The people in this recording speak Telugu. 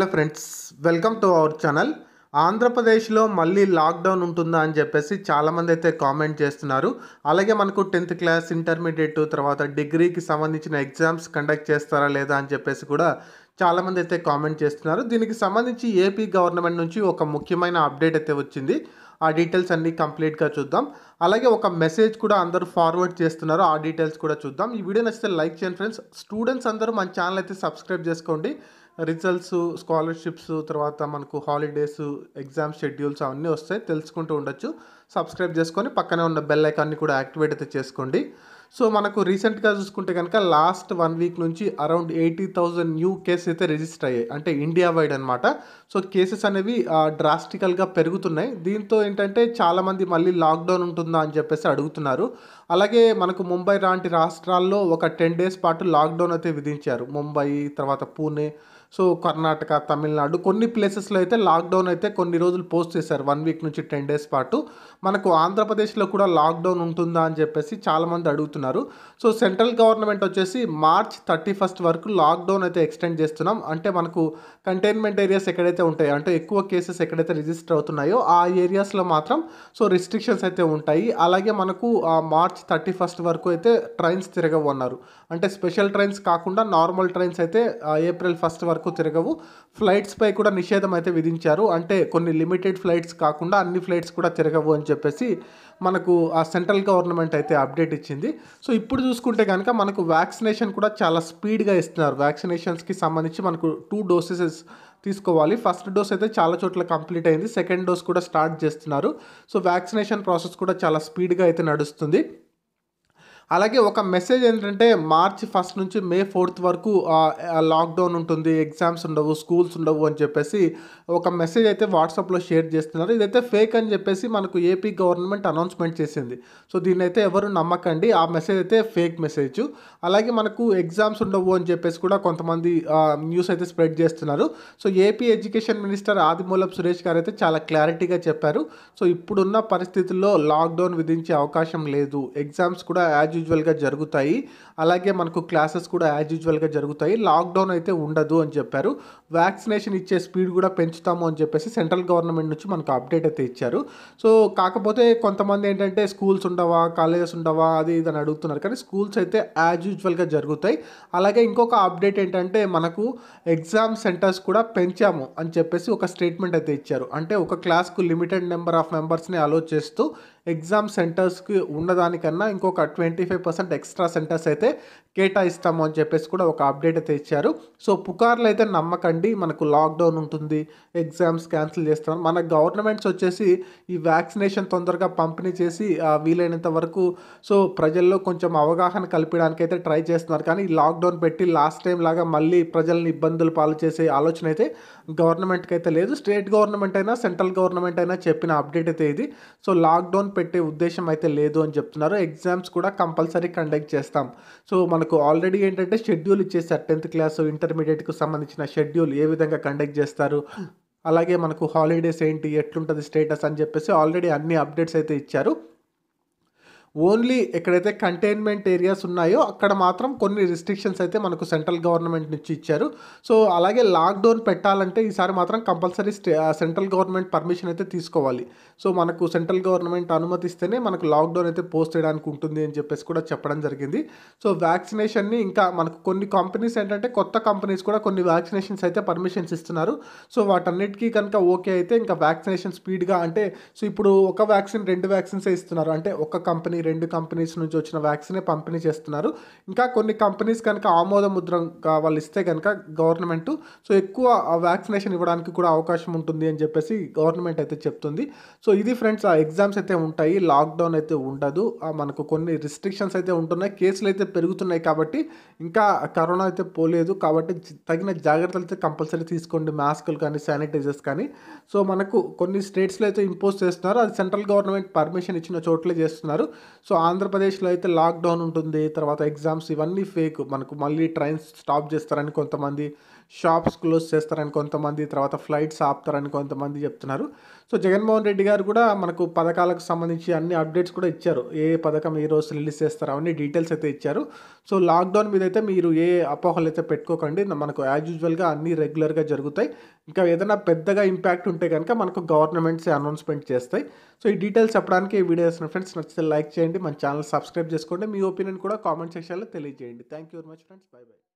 hello friends welcome to our channel ఆంధ్రప్రదేశ్లో మళ్ళీ లాక్డౌన్ ఉంటుందా అని చెప్పేసి చాలామంది అయితే కామెంట్ చేస్తున్నారు అలాగే మనకు టెన్త్ క్లాస్ ఇంటర్మీడియట్ తర్వాత డిగ్రీకి సంబంధించిన ఎగ్జామ్స్ కండక్ట్ చేస్తారా లేదా అని చెప్పేసి కూడా చాలామంది అయితే కామెంట్ చేస్తున్నారు దీనికి సంబంధించి ఏపీ గవర్నమెంట్ నుంచి ఒక ముఖ్యమైన అప్డేట్ అయితే వచ్చింది ఆ డీటెయిల్స్ అన్నీ కంప్లీట్గా చూద్దాం అలాగే ఒక మెసేజ్ కూడా అందరూ ఫార్వర్డ్ చేస్తున్నారు ఆ డీటెయిల్స్ కూడా చూద్దాం ఈ వీడియో నచ్చితే లైక్ చేయండి ఫ్రెండ్స్ స్టూడెంట్స్ అందరూ మన ఛానల్ అయితే సబ్స్క్రైబ్ చేసుకోండి రిజల్ట్స్ స్కాలర్షిప్స్ తర్వాత మనకు హాలిడేస్ ఎగ్జామ్ షెడ్యూల్స్ అవన్నీ వస్తాయి తెలుసుకుంటూ ఉండొచ్చు సబ్స్క్రైబ్ చేసుకొని పక్కనే ఉన్న బెల్ ఐకాన్ని కూడా యాక్టివేట్ అయితే చేసుకోండి సో మనకు రీసెంట్గా చూసుకుంటే కనుక లాస్ట్ వన్ వీక్ నుంచి around eighty thousand new cases అయితే రిజిస్టర్ అయ్యాయి అంటే ఇండియా వైడ్ అనమాట సో కేసెస్ అనేవి డ్రాస్టికల్గా పెరుగుతున్నాయి దీంతో ఏంటంటే చాలామంది మళ్ళీ లాక్డౌన్ ఉంటుందా అని చెప్పేసి అడుగుతున్నారు అలాగే మనకు ముంబై లాంటి రాష్ట్రాల్లో ఒక టెన్ డేస్ పాటు లాక్డౌన్ అయితే విధించారు ముంబై తర్వాత పూణే సో కర్ణాటక తమిళనాడు కొన్ని ప్లేసెస్లో అయితే లాక్డౌన్ అయితే కొన్ని రోజులు పోస్ట్ చేశారు వన్ వీక్ నుంచి టెన్ డేస్ పాటు మనకు ఆంధ్రప్రదేశ్లో కూడా లాక్డౌన్ ఉంటుందా అని చెప్పేసి చాలామంది అడుగుతున్నారు చేస్తున్నారు సో సెంట్రల్ గవర్నమెంట్ వచ్చేసి మార్చ్ థర్టీ ఫస్ట్ వరకు లాక్డౌన్ అయితే ఎక్స్టెండ్ చేస్తున్నాం అంటే మనకు కంటైన్మెంట్ ఏరియాస్ ఎక్కడైతే ఉంటాయో అంటే ఎక్కువ కేసెస్ ఎక్కడైతే రిజిస్టర్ అవుతున్నాయో ఆ ఏరియాస్లో మాత్రం సో రిస్ట్రిక్షన్స్ అయితే ఉంటాయి అలాగే మనకు మార్చ్ థర్టీ ఫస్ట్ వరకు అయితే ట్రైన్స్ తిరగవు అన్నారు అంటే స్పెషల్ ట్రైన్స్ కాకుండా నార్మల్ ట్రైన్స్ అయితే ఏప్రిల్ ఫస్ట్ వరకు తిరగవు ఫ్లైట్స్పై కూడా నిషేధం అయితే విధించారు అంటే కొన్ని లిమిటెడ్ ఫ్లైట్స్ కాకుండా అన్ని ఫ్లైట్స్ కూడా తిరగవు అని చెప్పేసి మనకు ఆ సెంట్రల్ గవర్నమెంట్ అయితే అప్డేట్ ఇచ్చింది సో ఇప్పుడు చూసుకుంటే కనుక మనకు వ్యాక్సినేషన్ కూడా చాలా స్పీడ్గా ఇస్తున్నారు వ్యాక్సినేషన్స్కి సంబంధించి మనకు టూ డోసెస్ తీసుకోవాలి ఫస్ట్ డోస్ అయితే చాలా చోట్ల కంప్లీట్ అయింది సెకండ్ డోస్ కూడా స్టార్ట్ చేస్తున్నారు సో వ్యాక్సినేషన్ ప్రాసెస్ కూడా చాలా స్పీడ్గా అయితే నడుస్తుంది అలాగే ఒక మెసేజ్ ఏంటంటే మార్చి ఫస్ట్ నుంచి మే ఫోర్త్ వరకు లాక్డౌన్ ఉంటుంది ఎగ్జామ్స్ ఉండవు స్కూల్స్ ఉండవు అని చెప్పేసి ఒక మెసేజ్ అయితే వాట్సాప్లో షేర్ చేస్తున్నారు ఇదైతే ఫేక్ అని చెప్పేసి మనకు ఏపీ గవర్నమెంట్ అనౌన్స్మెంట్ చేసింది సో దీన్ని అయితే ఎవరు నమ్మకండి ఆ మెసేజ్ అయితే ఫేక్ మెసేజ్ అలాగే మనకు ఎగ్జామ్స్ ఉండవు అని చెప్పేసి కూడా కొంతమంది న్యూస్ అయితే స్ప్రెడ్ చేస్తున్నారు so AP education minister Adimulapu Suresh garu అయితే చాలా క్లారిటీగా చెప్పారు సో ఇప్పుడున్న పరిస్థితుల్లో లాక్డౌన్ విధించే అవకాశం లేదు ఎగ్జామ్స్ కూడా యాజ్ యూజువల్గా జరుగుతాయి అలాగే మనకు క్లాసెస్ కూడా యాజ్ యూజువల్గా జరుగుతాయి లాక్డౌన్ అయితే ఉండదు అని చెప్పారు వ్యాక్సినేషన్ ఇచ్చే స్పీడ్ కూడా పెంచుతాము అని చెప్పేసి సెంట్రల్ గవర్నమెంట్ నుంచి మనకు అప్డేట్ అయితే ఇచ్చారు సో కాకపోతే కొంతమంది ఏంటంటే స్కూల్స్ ఉండవా కాలేజెస్ ఉండవా అది ఇది అని అడుగుతున్నారు కానీ స్కూల్స్ అయితే యాజ్ యూజువల్గా జరుగుతాయి అలాగే ఇంకొక అప్డేట్ ఏంటంటే మనకు ఎగ్జామ్ సెంటర్స్ కూడా పెంచాము అని చెప్పేసి ఒక స్టేట్మెంట్ అయితే ఇచ్చారు అంటే ఒక క్లాస్కు లిమిటెడ్ నెంబర్ ఆఫ్ మెంబర్స్ని అలో చేస్తూ ఎగ్జామ్ సెంటర్స్కి ఉన్నదానికన్నా ఇంకొక twenty five percent extra centres అయితే కేటాయిస్తాము అని చెప్పేసి కూడా ఒక అప్డేట్ అయితే ఇచ్చారు సో పుకార్లు అయితే నమ్మకండి మనకు లాక్డౌన్ ఉంటుంది ఎగ్జామ్స్ క్యాన్సిల్ చేస్తాం మన గవర్నమెంట్స్ వచ్చేసి ఈ వ్యాక్సినేషన్ తొందరగా పంపిణీ చేసి వీలైనంత వరకు సో ప్రజల్లో కొంచెం అవగాహన కల్పించడానికి అయితే ట్రై చేస్తున్నారు కానీ లాక్డౌన్ పెట్టి లాస్ట్ టైం లాగా మళ్ళీ ప్రజల్ని ఇబ్బందులు పాలు చేసే ఆలోచన అయితే గవర్నమెంట్కి అయితే లేదు స్టేట్ గవర్నమెంట్ అయినా సెంట్రల్ గవర్నమెంట్ అయినా చెప్పిన అప్డేట్ అయితే ఇది సో లాక్డౌన్ పెట్టే ఉద్దేశం అయితే లేదు అని చెప్తున్నారు ఎగ్జామ్స్ కూడా కంపల్సరీ కండక్ట్ చేస్తాం సో మనకు ఆల్రెడీ ఏంటంటే షెడ్యూల్ ఇచ్చేసారు టెన్త్ క్లాస్ ఇంటర్మీడియట్కు సంబంధించిన షెడ్యూల్ ఏ విధంగా కండక్ట్ చేస్తారు అలాగే మనకు హాలిడేస్ ఏంటి ఎట్లుంటుంది స్టేటస్ అని చెప్పేసి ఆల్రెడీ అన్ని అప్డేట్స్ అయితే ఇచ్చారు ఓన్లీ ఎక్కడైతే కంటైన్మెంట్ ఏరియాస్ ఉన్నాయో అక్కడ మాత్రం కొన్ని రిస్ట్రిక్షన్స్ అయితే మనకు సెంట్రల్ గవర్నమెంట్ నుంచి ఇచ్చారు సో అలాగే లాక్డౌన్ పెట్టాలంటే ఈసారి మాత్రం compulsory stay central government permission అయితే తీసుకోవాలి సో మనకు సెంట్రల్ గవర్నమెంట్ అనుమతిస్తేనే మనకు లాక్డౌన్ అయితే పోస్ట్ చేయడానికి ఉంటుంది అని చెప్పేసి కూడా చెప్పడం జరిగింది సో వ్యాక్సినేషన్ని ఇంకా మనకు కొన్ని కంపెనీస్ ఏంటంటే కొత్త కంపెనీస్ కూడా కొన్ని వ్యాక్సినేషన్స్ అయితే పర్మిషన్స్ ఇస్తున్నారు సో వాటన్నిటికీ కనుక ఓకే అయితే ఇంకా వ్యాక్సినేషన్ స్పీడ్గా అంటే సో ఇప్పుడు ఒక వ్యాక్సిన్ రెండు వ్యాక్సిన్సే ఇస్తున్నారు అంటే ఒక కంపెనీ ఈ రెండు కంపెనీస్ నుంచి వచ్చిన వ్యాక్సినే పంపిణీ చేస్తున్నారు ఇంకా కొన్ని కంపెనీస్ కనుక ఆమోద ముద్ర వాళ్ళు ఇస్తే కనుక గవర్నమెంట్ సో ఎక్కువ వ్యాక్సినేషన్ ఇవ్వడానికి కూడా అవకాశం ఉంటుంది అని చెప్పేసి గవర్నమెంట్ అయితే చెప్తుంది సో ఇది ఫ్రెండ్స్ ఆ ఎగ్జామ్స్ అయితే ఉంటాయి లాక్డౌన్ అయితే ఉండదు మనకు కొన్ని రిస్ట్రిక్షన్స్ అయితే ఉంటున్నాయి కేసులు అయితే పెరుగుతున్నాయి కాబట్టి ఇంకా కరోనా అయితే పోలేదు కాబట్టి తగిన జాగ్రత్తలు అయితే కంపల్సరీ తీసుకోండి మాస్కులు కానీ శానిటైజర్స్ కానీ సో మనకు కొన్ని స్టేట్స్లో అయితే ఇంపోజ్ చేస్తున్నారు అది సెంట్రల్ గవర్నమెంట్ పర్మిషన్ ఇచ్చిన చోట్లే చేస్తున్నారు సో ఆంధ్రప్రదేశ్లో అయితే లాక్డౌన్ ఉంటుంది తర్వాత ఎగ్జామ్స్ ఇవన్నీ ఫేక్ మనకు మళ్ళీ ట్రైన్స్ స్టాప్ చేస్తారని కొంతమంది షాప్స్ క్లోజ్ చేస్తారని కొంతమంది తర్వాత ఫ్లైట్స్ ఆపుతారని కొంతమంది చెప్తున్నారు సో జగన్మోహన్ రెడ్డి గారు కూడా మనకు పథకాలకు సంబంధించి అన్ని అప్డేట్స్ కూడా ఇచ్చారు ఏ పథకం ఏ రోజు రిలీజ్ చేస్తారు అవన్నీ డీటెయిల్స్ అయితే ఇచ్చారు సో లాక్డౌన్ మీద అయితే మీరు ఏ అపోహలు అయితే పెట్టుకోకండి మనకు యాజ్ యూజువల్గా అన్నీ రెగ్యులర్గా జరుగుతాయి ఇంకా ఏదైనా పెద్దగా ఇంపాక్ట్ ఉంటే కనుక మనకు గవర్నమెంట్స్ అనౌన్స్మెంట్ చేస్తాయి సో ఈ డీటెయిల్స్ చెప్పడానికి ఈ వీడియో ఫ్రెండ్స్ నచ్చితే లైక్ చేయండి మన ఛానల్ సబ్స్క్రైబ్ చేసుకోండి మీ ఒపీనియన్ కూడా కామెంట్ సెక్షన్లో తెలియజేయండి thank you very much friends bye by